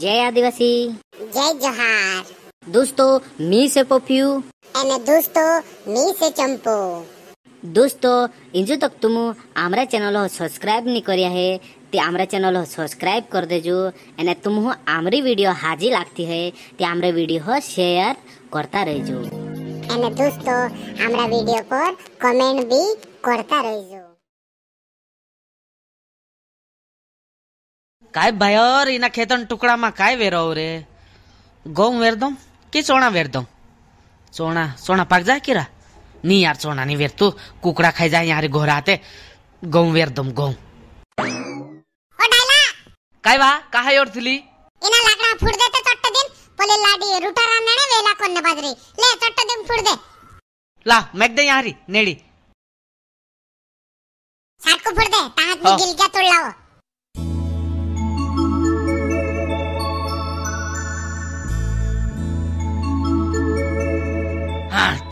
जय आदिवासी जय जोहार दोस्तों मी से पोपियू एंड दोस्तों मी से चंपो दोस्तों इंजो तक तुम आमरा चैनल हो सब्सक्राइब नहीं करिया है ते आमरा चैनल हो सब्सक्राइब कर दे जो एने तुम हो आमरी वीडियो हाजी लगती है ते आमरे वीडियो हो शेयर करता रह जो एने दोस्तों आमरा वीडियो पर कमेंट भी करता रह जो काय भयर इना खेतन टुकडा मा काय वेरो रे गोम वेरदो की चोणा वेरदो चोणा सोना पाक जा किरा नी यार चोणा नी वेर तू कुकडा खाय जा यार घोराते गोम वेरदो गोम ओ डायला काय बा काहे ओरथली इना लाकडा फुट दे ते चट्ट दिन पले लाडी रुटा नेने वेला कोन्ने ने बाजरी ले चट्ट दिन फुट दे ला मग दे यारी नेडी को फुट दे ताहा हो. नी गिलक्या तोड लाओ हो.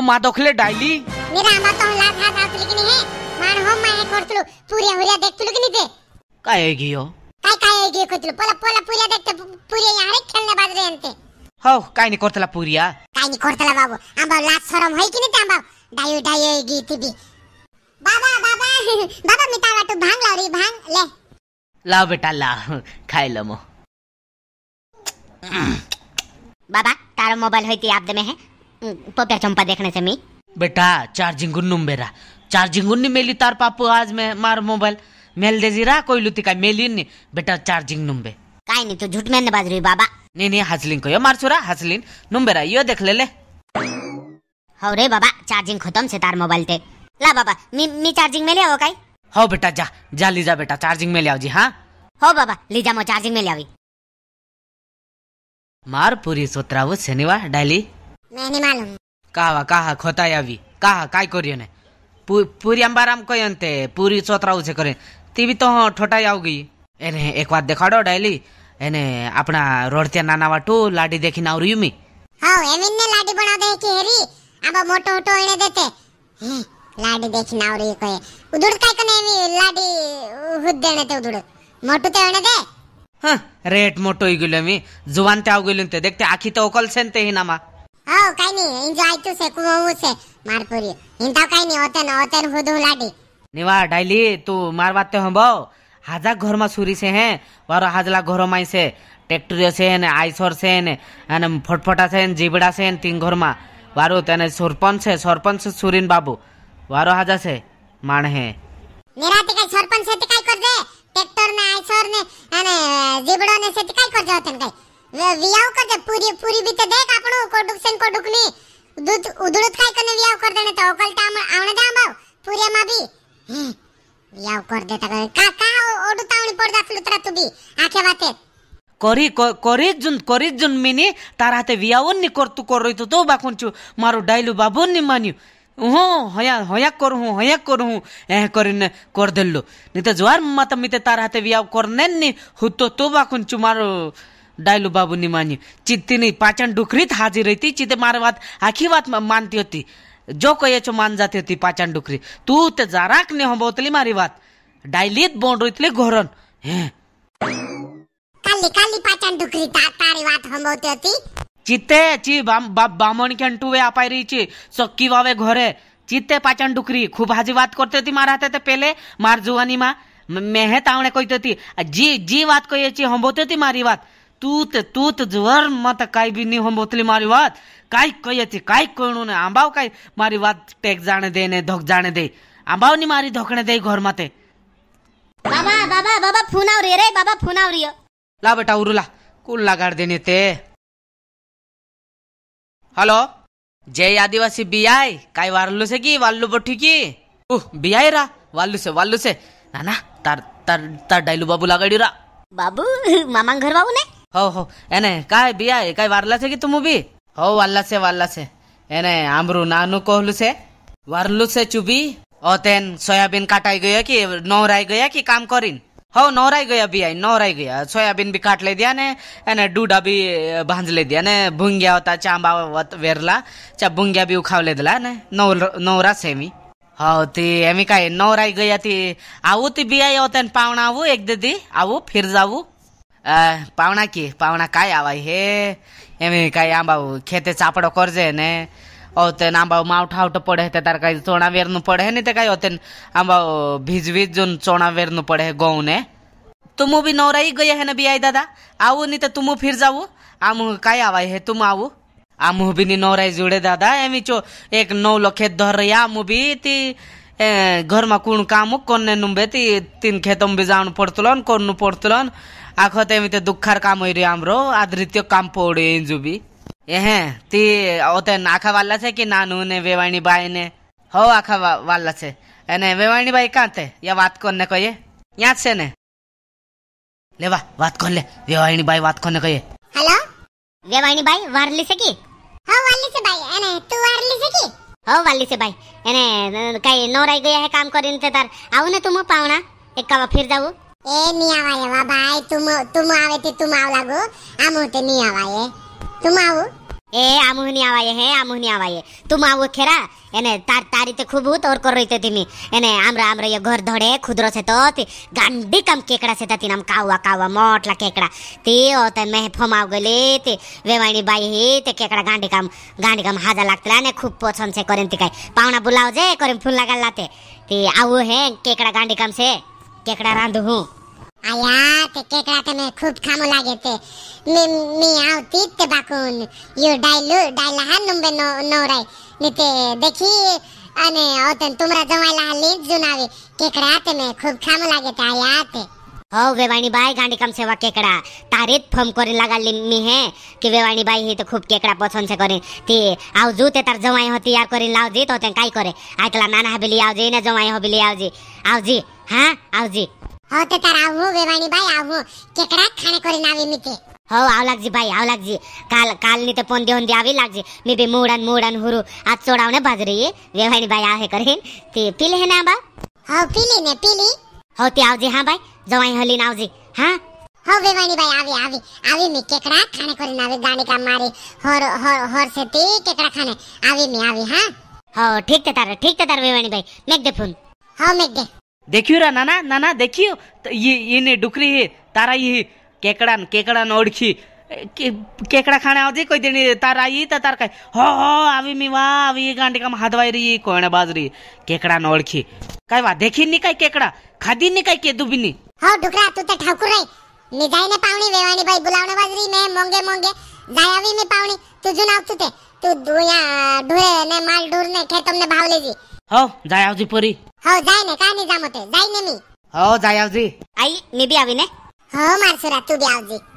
ओ मा दोखले डायली मेरा अम्मा तो लाख हाथ हाथ लेकिन है मान हो मैं करतलो पूरिया हुरिया देखतलो कि नहीं काहे गियो काय काहे गियो करतलो पोला पोला तो पूरिया देखते पूरिया यार खेलने बाद रे अंते हो काय नहीं करतला पूरिया काय नहीं करतला बाबू अम्मा लाख सरम है कि नहीं अम्मा डायो डायो गी भी बाबा बाबा बाबा मिटावा तू भांग ला रे भांग ले ला बेटा ला खाए लो मो बाबा तारो मोबाइल होती आप में है तो क्या चंपा देखने से मी बेटा चार्जिंग गुन्नुम बेरा चार्जिंग गुन्नी मेली तार पापू आज मैं मार मोबाइल मेल दे जिरा कोई लुती का मेली नहीं बेटा चार्जिंग नुम्बे नुंबे नहीं तो झूठ मैंने बाज रही बाबा नहीं नहीं हसलिन को यो मार छोरा हसलिन नुंबेरा यो देख ले ले हो रे बाबा चार्जिंग खत्म से तार मोबाइल ते ला बाबा मी मी चार्जिंग में ले आओ काय हो बेटा जा जा लीजा बेटा चार्जिंग में ले आओ जी हाँ हो बाबा लीजा मो चार्जिंग में ले आवी मार पूरी सोत्रावो शनिवार डाली નહીં માલુમ કાવા કાહા ખોતાઈ આવી કાહા કાંઈ કર્યો ને પૂરી અંબારામ કઈ અંતે પૂરી ચોતરાવું છે કરે તેવી તો ઠોટાઈ આવી ગઈ એને એક વાત દેખાડો ડાયલી એને આપણા રોડ ત્યાં નાના વાટું લાડી દેખીને આવ્યું મી હાઉ એમિન ને લાડી બનાવ દે કે હેરી આબા મોટો મોટો એને દેતે લાડી દેખીને આવ્યું કહે ઉધડ કાઈ કને એમી લાડી હુદ દેણે તે ઉધડ મોટું તે એને દે હા રેટ મોટો ઈ ગયો એમી જુવાન તે આવી ગયું તે દેખતે આખી તો ઓકલ છે ને તે હિનામાં हो काही नाही एन्जॉय तू से कुवूस से मारपुरी इंता काही नाही होते ना होते ना हुदू लाडी निवा डाइली तू मारवाते हम भाव हाजा घर में सूरी से हैं और हाजला घर में से ट्रैक्टर से हैं आइसोर से हैं फटफटा से हैं जीबड़ा से हैं तीन घर में वारो तेने सरपंच है सरपंच सुरीन बाबू वारो हाजा से मान है मेरा ते काय सरपंच से ते काय कर दे ट्रैक्टर ने आइसोर ने अने जीबड़ा ने से ते काय कर जाते वियाव करते पुरी पुरी भी तो देख आपण कोडुक सेन कोडुक नी दूध उधळत काय कने वियाव कर देने तो ओकलता आवण दे आंबाव पुरे मा भी वियाव कर देता का का का ओडुतावणी पड जातलो तरा तू भी आखे वाते করি করিজুন করিজুন মিনি তার হাতে বিয়াওন নি করতু করইতো তো বাকুনচু মারো ডাইলু বাবন নি মানিউ ಹ್ಞೂ ಹೊಯ ಹೊಯಕ್ ಕೊರು ಹ್ಞೂ ಹೊಯಕ್ ಕೊರು ಹ್ಞೂ ಏ ಕೊರಿನ ಕೊರ್ದೆಲ್ಲು ನಿತ ಜೋರ್ ಮತ್ತ ಮಿತೆ ತಾರ ಹತೆ ವಿಯಾವ್ ಕೊರ್ನೆನ್ ನೀ ಹುತ್ತು ತೂಬಾಕುಂಚು ಮಾರು डायलो बाबू ने मान्यो चित्तीनी पाचन डुकरीत हाजिर होती चिते मारवात आखी बात मानती होती जो कयाचो मान जाती होती पाचन डुकरी तू ते जाराक ने हंबवतली मारी बात डायलीत बोंड रोतली घोरण हैं काली काली पाचन डुकरी ता, तारी बात हंबवती होती चिते ची बाम बामण के अंटुवे आपाई रही ची सक्की वावे घरे चिते पाचन डुकरी खूब हाजी बात करती होती मारा हाथे पहले मार जुवानी माँ મેં હે તાવણે કહી હતી જી જી વાત કહીએ છીએ હંભોતી હતી મારી વાત तूत तूत जुवर मत काई भी नहीं हो बोतली मारी बात काई कही थी काई कहणु ने आंबाव काई मारी बात टेक जाने दे ने धोक जाने दे आंबाव नहीं मारी धोकने दे घर मते बाबा बाबा बाबा फोन आव रे रे बाबा फोन आव रियो ला बेटा उरुला कुल लगाड़ देने ते हेलो जय आदिवासी बीआई काई वालू से की वालू बठी की उह बीआई रा वालू से वालू से ना ना तार तार तार डायलू बाबू लगाड़ी रा बाबू मामा घर बाबू ने ಹೋ ಹೋ ಏನೇ ಕಾಯ್ ಬಿಯಾಯ್ ಕಾಯ್ ವಾರ್ಲಸೆಗಿತ್ತು ಮೂವಿ ಹೋ ವಾರ್ಲಸೆ ವಾರ್ಲಸೆ ಏನೇ ಆಮ್ರು ನಾನು ಕೋಹ್ಲುಸೆ ವಾರ್ಲುಸೆ ಚುಬಿ ओ तेन सोयाबीन काटाई गया कि नौराई गया कि काम करीन हो नौराई गया भी आई नौराई गया सोयाबीन भी काट ले दिया ने एने डूडा भी भांज ले दिया ने भुंगिया होता चांबा वेरला चा भुंगिया भी उखाव ले दिला ने नौ नौरा सेमी हो ती एमी का नौराई गया ती आवू ती भी होते पावना आवू एक दीदी आवू फिर जाऊ पावणाकी पावणा काय आवाय हे एमी काय आंबाव खेते चापडो करजे ने औतेन आंबाव मावठा आवट पडे ते तार काय चोणा वेरनु पडे ने ते काय औतेन आंबाव भिज भिज जोन चोणा वेरनु पडे गौ ने तुम भी नौरा ही गया है बियाई दादा आऊ नहीं तो तुम फिर जाऊ आम काय आवाय हे तुम आओ आम भी नहीं नौरा जुड़े दादा एम चो एक नौ लो खेत धर रही आम भी ती घर में कौन काम कोने नुम्बे ती तीन खेतों भी जान पड़तुलन कोन पड़तुलन आखते एम दुखार काम रही हम आ आदृत्य काम पोड़े इंजुबी एहे ती ओते आखा वाला से कि नानू ने वेवाणी बाई ने हो आखा वाला से एने वेवाणी बाई कहाँ थे या बात करने ने कहिए यहाँ से ने ले बा बात कर ले वेवाणी बाई बात करने ने कहिए हेलो वेवाणी बाई वारली से की हो वारली से बाई एने तू वारली से की हो वारली से बाई एने काही नोराई गया है काम करीन ते तार आऊ ना तुम पाहुणा एक कावा फिर जाऊ ए मिया वाले वा भाई तुम तुम आवे ते तुम आव लागो आमो ते नी आवाय तुम आओ ए आमो नी आवाय हे आमो नी आवाय तुम आओ खेरा एने तार तारी ते खूब तोर कर रही ते तिमी एने आमरा आमरा ये घर धड़े खुदरो से तो ती गांडी कम केकड़ा से तो ती नाम कावा कावा मोटला केकड़ा ते ओ ते मैं फमाव गले ते वेवाणी बाई हे ते केकड़ा गांडी कम गांडी कम हाजा लागतला ने खूब पसंद से करें ती काय पावना बुलाओ जे करें फूल लगा लाते ती आवो हे केकड़ा गांडी कम से केकड़ा रांधू हूं आया ते केकड़ा ते मैं खूब खामो लागे ते मी मी आवती ते बाकून यो डायलू डायला हा नुंबे नो नवराय नी ते देखी आणि औतन तुमरा जवायला हल्ली जुनावे केकड़ा ते मैं खूब खामो लागे ते आया ते हो वेवाणी बाई गांडी कम सेवा केकडा तारीत फम करे लागाली मी हे की वेवाणी बाई ही तर तो खूप केकडा पसंत से करे ती आवजू ते तर जमाई होती यार करीन लावजी तो ते काय करे ऐकला नाना हबिली आवजी ना जमाई हबिली आवजी आवजी हा आवजी हो ते तर आवू वेवाणी बाई आवू केकडा खाणे करे नावी मी ते हो आव लागजी बाई आव लागजी काल काल नी ते पोन देऊन द्यावी लागजी मी बी मोडन मोडन हुरू आज सोडावणे बाजरी वेवाणी बाई आहे करीन ती पिले हे ना बा हो पिली ने पिली હોતી આવજે હા ભાઈ જવાઈ હલીને આવજે હા હવે વાણી ભાઈ આવી આવી આવી મી કેકડા ખાને કરીને આવી ગાડી કામ મારી હોર હોર હોર છે તે કેકડા ખાને આવી મી આવી હા હો ઠીક છે તારે ઠીક છે તારે વેવાણી ભાઈ મેક દે ફોન હા મેક દે દેખ્યું રા નાના નાના દેખ્યું ઈ ઈને ડુકરી હે તારા ઈ કેકડા કેકડા ઓળખી केकडा खाने आती कोई दिन तार आई तो तार काय हो हो आवी मी वा ये गांडी काम हातवाय रही कोण बाजरी केकडा न ओळखी वा देखीन नी केकडा खादीन नी काय के दुबीनी हो डुकरा तू तर तो ठाकूर आहे मी जाईने पाहुणी वेवाणी बाई बाजरी मोंगे मोंगे तू दुया ढुळे ने माल ने खेतम ने भावले जी हो जायावजी पुरी हो जाय ने जामते ने मी हो आई मी आवी ने हो तू भी आवजी